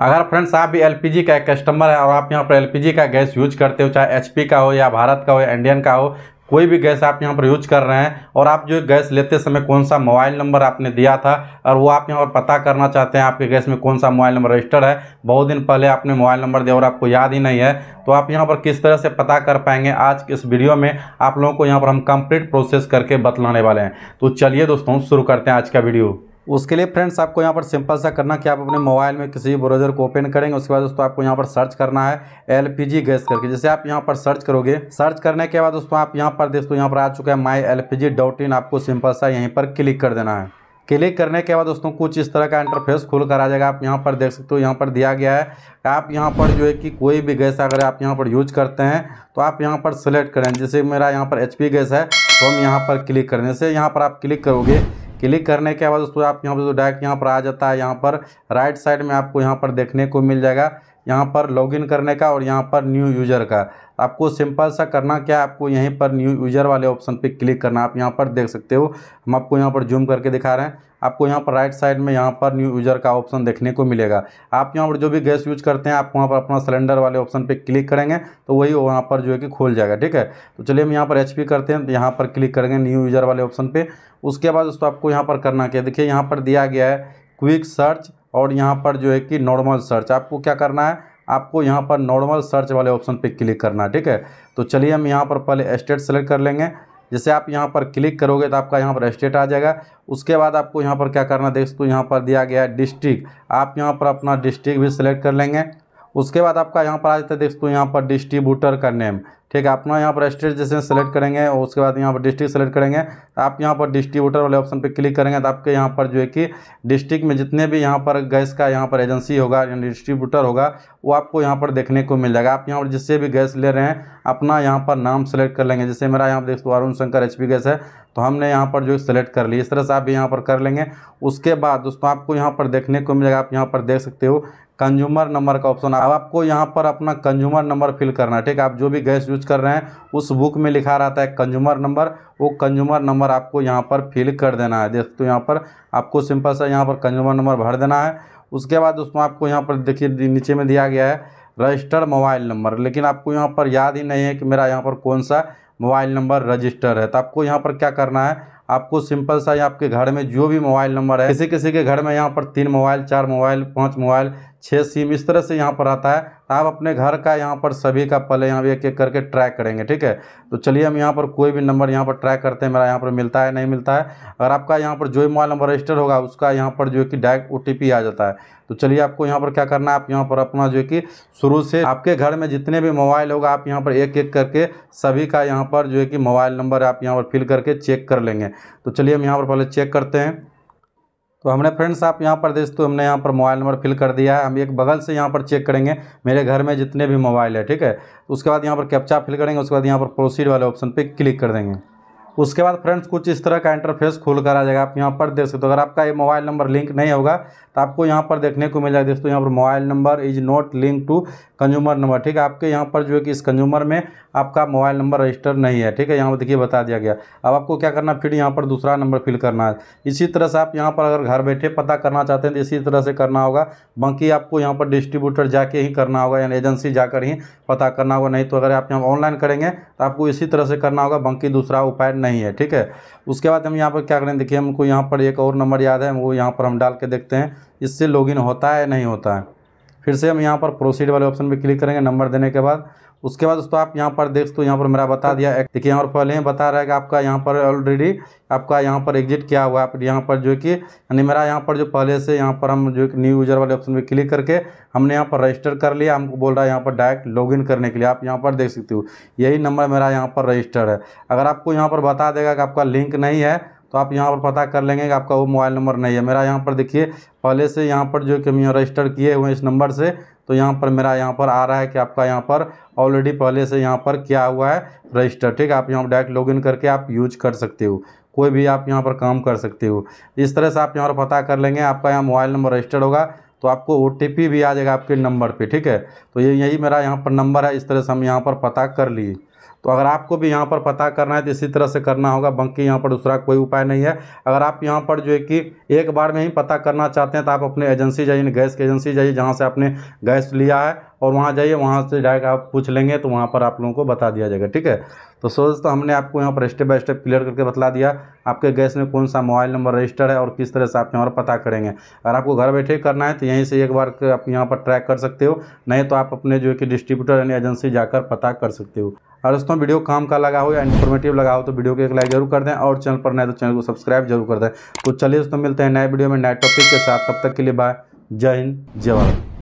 अगर फ्रेंड्स आप भी एल का एक कस्टमर है और आप यहाँ पर एल का गैस यूज करते हो चाहे एच का हो या भारत का हो या इंडियन का हो कोई भी गैस आप यहाँ पर यूज कर रहे हैं और आप जो गैस लेते समय कौन सा मोबाइल नंबर आपने दिया था और वो आप यहाँ पर पता करना चाहते हैं आपके गैस में कौन सा मोबाइल नंबर रजिस्टर है बहुत दिन पहले आपने मोबाइल नंबर दिया और आपको याद ही नहीं है तो आप यहाँ पर किस तरह से पता कर पाएंगे आज इस वीडियो में आप लोगों को यहाँ पर हम कम्प्लीट प्रोसेस करके बतलाने वाले हैं तो चलिए दोस्तों शुरू करते हैं आज का वीडियो उसके लिए फ्रेंड्स आपको यहाँ पर सिंपल सा करना कि आप अपने मोबाइल में किसी भी ब्राउज़र को ओपन करेंगे उसके बाद दोस्तों आपको यहाँ पर सर्च करना है एल गैस करके जैसे आप यहाँ पर सर्च करोगे सर्च करने के बाद दोस्तों आप यहाँ पर दोस्तों यहाँ पर आ चुका है माई एल आपको सिंपल सा यहीं पर क्लिक कर देना है क्लिक करने के बाद दोस्तों कुछ इस तरह का इंटरफेस खुल कर आ जाएगा आप यहाँ पर देख सकते हो यहाँ पर दिया गया है आप यहाँ पर जो है कि कोई भी गैस अगर आप यहाँ पर यूज करते हैं तो आप यहाँ पर सिलेक्ट करें जैसे मेरा यहाँ पर एच गैस है तो हम यहाँ पर क्लिक करने से यहाँ पर आप क्लिक करोगे क्लिक करने के बाद उसको आप यहाँ पर जो डायरेक्ट यहाँ पर आ जाता है यहाँ पर राइट साइड में आपको यहाँ पर देखने को मिल जाएगा यहाँ पर लॉगिन करने का और यहाँ पर न्यू यूज़र का आपको सिंपल सा करना क्या आपको यहीं पर न्यू यूज़र वाले ऑप्शन पे क्लिक करना आप यहाँ पर देख सकते हो हम आपको यहाँ पर जूम करके दिखा रहे हैं आपको यहाँ पर राइट साइड में यहाँ पर न्यू यूज़र का ऑप्शन देखने को मिलेगा आप यहाँ पर जो भी गैस यूज करते हैं आप वहाँ पर अपना सिलेंडर वाले ऑप्शन पर क्लिक करेंगे तो वही वहाँ पर जो है कि खोल जाएगा ठीक है तो चलिए हम यहाँ पर एच करते हैं तो यहाँ पर क्लिक करेंगे न्यू यूज़र वाले ऑप्शन पर उसके बाद दोस्तों आपको यहाँ पर करना क्या देखिए यहाँ पर दिया गया है क्विक सर्च और यहाँ पर जो है कि नॉर्मल सर्च आपको क्या करना है आपको यहाँ पर नॉर्मल सर्च वाले ऑप्शन पे क्लिक करना है ठीक है तो चलिए हम यहाँ पर पहले स्टेट सेलेक्ट कर लेंगे जैसे आप यहाँ पर क्लिक करोगे तो आपका यहाँ पर स्टेट आ जाएगा उसके बाद आपको यहाँ पर क्या करना है देखो तो यहाँ पर दिया गया है डिस्ट्रिक्ट आप यहाँ पर अपना डिस्ट्रिक्ट भी सिलेक्ट कर लेंगे उसके बाद आपका यहाँ पर आ जाता है दोस्तों यहाँ पर डिस्ट्रीब्यूटर का नेम ठीक है अपना यहाँ पर स्टेट जैसे सेलेक्ट करेंगे और उसके बाद यहाँ पर डिस्ट्रिक्ट सेलेक्ट करेंगे तो आप यहाँ पर डिस्ट्रीब्यूटर वाले ऑप्शन पर क्लिक करेंगे तो आपके यहाँ पर जो है कि डिस्ट्रिक्ट में जितने भी यहाँ पर गैस का यहाँ पर एजेंसी होगा या डिस्ट्रीब्यूटर होगा वो आपको यहाँ पर देखने को मिल जाएगा आप यहाँ पर जिससे भी गैस ले रहे हैं अपना यहाँ पर नाम सेलेक्ट कर लेंगे जैसे मेरा यहाँ पर दोस्तों अरुण शंकर एच गैस है तो हमने यहाँ पर जो सेलेक्ट कर ली इस तरह से आप भी यहाँ पर कर लेंगे उसके बाद दोस्तों आपको यहाँ पर देखने को मिलेगा आप यहाँ पर देख सकते हो कंज्यूमर नंबर का ऑप्शन अब आपको यहाँ पर अपना कंज्यूमर नंबर फिल करना है ठीक आप जो भी गैस यूज कर रहे हैं उस बुक में लिखा रहता है कंज्यूमर नंबर वो कंज्यूमर नंबर आपको यहाँ पर फिल कर देना है देखते तो यहाँ पर आपको सिंपल सा यहाँ पर कंज्यूमर नंबर भर देना है उसके बाद उसमें आपको यहाँ पर देखिए नीचे में दिया गया है रजिस्टर्ड मोबाइल नंबर लेकिन आपको यहाँ पर याद ही नहीं है कि मेरा यहाँ पर कौन सा मोबाइल नंबर रजिस्टर है तो आपको यहाँ पर क्या करना है आपको सिंपल सा आपके घर में जो भी मोबाइल नंबर है किसी किसी के घर में यहाँ पर तीन मोबाइल चार मोबाइल पाँच मोबाइल छः सिम इस तरह से यहाँ पर आता है आप अपने घर का यहाँ पर सभी का पहले यहाँ एक एक करके ट्रैक करेंगे ठीक है तो चलिए हम यहाँ पर कोई भी नंबर यहाँ पर ट्रैक करते हैं मेरा यहाँ पर मिलता है नहीं मिलता है अगर आपका यहाँ पर जो भी मोबाइल नंबर रजिस्टर होगा उसका यहाँ पर जो है कि डायरेक्ट ओ आ जाता है तो चलिए आपको यहाँ पर क्या करना है आप यहाँ पर अपना जो है कि शुरू से आपके घर में जितने भी मोबाइल होगा आप यहाँ पर एक एक करके सभी का यहाँ पर जो है कि मोबाइल नंबर आप यहाँ पर फिल करके चेक कर लेंगे तो चलिए हम यहाँ पर पहले चेक करते हैं तो हमने फ्रेंड्स आप यहाँ पर देख तो हमने यहाँ पर मोबाइल नंबर फिल कर दिया है हम एक बगल से यहाँ पर चेक करेंगे मेरे घर में जितने भी मोबाइल है ठीक है तो उसके बाद यहाँ पर कैप्चा फिल करेंगे उसके बाद यहाँ पर प्रोसीड वाले ऑप्शन पर क्लिक कर देंगे उसके बाद फ्रेंड्स कुछ इस तरह का इंटरफेस खोल कर आ जाएगा आप यहाँ पर देख सकते हो तो अगर आपका ये मोबाइल नंबर लिंक नहीं होगा तो आपको यहाँ पर देखने को मिल जाएगा दोस्तों यहाँ पर mobile number is not link to consumer number ठीक है आपके यहाँ पर जो है कि इस कंज्यूमर में आपका मोबाइल नंबर रजिस्टर नहीं है ठीक है यहाँ पर देखिए बता दिया गया अब आपको क्या करना फिर यहाँ पर दूसरा नंबर फिल करना है इसी तरह से आप यहाँ पर अगर घर बैठे पता करना चाहते हैं तो इसी तरह से करना होगा बाकी आपको यहाँ पर डिस्ट्रीब्यूटर जाके ही करना होगा यानी एजेंसी जाकर ही पता करना होगा नहीं तो अगर आप यहाँ ऑनलाइन करेंगे तो आपको इसी तरह से करना होगा बाकी दूसरा उपाय नहीं है ठीक है उसके बाद हम यहाँ पर क्या करें देखिए हमको यहाँ पर एक और नंबर याद है वो यहाँ पर हम डाल के देखते हैं इससे लॉगिन होता है नहीं होता है फिर से हम यहाँ पर प्रोसीड वाले ऑप्शन पर क्लिक करेंगे नंबर देने के बाद उसके बाद दोस्तों आप यहाँ पर देख सकते हो यहाँ पर मेरा बता दिया देखिए यहाँ पर पहले ही बता रहा है कि आपका यहाँ पर ऑलरेडी आपका यहाँ पर एग्जिट किया हुआ है आप यहाँ पर जो कि यानी मेरा यहाँ पर जो पहले से यहाँ पर हम जो न्यू यूजर वाले ऑप्शन में क्लिक करके हमने यहाँ पर रजिस्टर कर लिया हमको बोल रहा है यहाँ पर डायरेक्ट लॉगिन करने के लिए आप यहाँ पर देख सकते हो यही नंबर मेरा यहाँ पर रजिस्टर है अगर आपको यहाँ पर बता देगा कि आपका लिंक नहीं है तो आप यहाँ पर पता कर लेंगे कि आपका वो मोबाइल नंबर नहीं है मेरा यहाँ पर देखिए पहले से यहाँ पर जो कि हम रजिस्टर किए हुए इस नंबर से तो यहाँ पर मेरा यहाँ पर आ रहा है कि आपका यहाँ पर ऑलरेडी पहले से यहाँ पर क्या हुआ है रजिस्टर ठीक है आप यहाँ पर डायरेक्ट लॉगिन करके आप यूज कर सकते हो कोई भी आप यहाँ पर काम कर सकते हो इस तरह से आप यहाँ पर पता कर लेंगे आपका यहाँ मोबाइल नंबर रजिस्टर्ड होगा तो आपको ओ भी आ जाएगा आपके नंबर पर ठीक है तो ये यही मेरा यहाँ पर नंबर है इस तरह से हम यहाँ पर पता कर लिए तो अगर आपको भी यहाँ पर पता करना है तो इसी तरह से करना होगा बंक यहाँ पर दूसरा कोई उपाय नहीं है अगर आप यहाँ पर जो है कि एक बार में ही पता करना चाहते हैं तो आप अपने एजेंसी जाइए गैस की एजेंसी जाइए जहाँ से आपने गैस लिया है और वहाँ जाइए वहाँ से डायरेक्ट आप पूछ लेंगे तो वहाँ पर आप लोगों को बता दिया जाएगा ठीक है तो सो दोस्तों हमने आपको यहाँ पर स्टेप बाय स्टेप क्लियर करके बता दिया आपके गैस में कौन सा मोबाइल नंबर रजिस्टर है और किस तरह से आप यहाँ पर पता करेंगे अगर आपको घर बैठे करना है तो यहीं से एक बार आप यहाँ पर ट्रैक कर सकते हो नहीं तो आप अपने जो है कि डिस्ट्रीब्यूटर यानी एजेंसी जाकर पता कर सकते हो और दोस्तों वीडियो काम का लगा हो या इन्फॉर्मेटिव लगा हो तो वीडियो को एक लाइक जरूर कर दें और चैनल पर नए तो चैनल को सब्सक्राइब जरूर कर दें तो चलिए दोस्तों मिलते हैं नए वीडियो में नए टॉपिक के साथ तब तक के लिए बाय जय हिंद जय भारत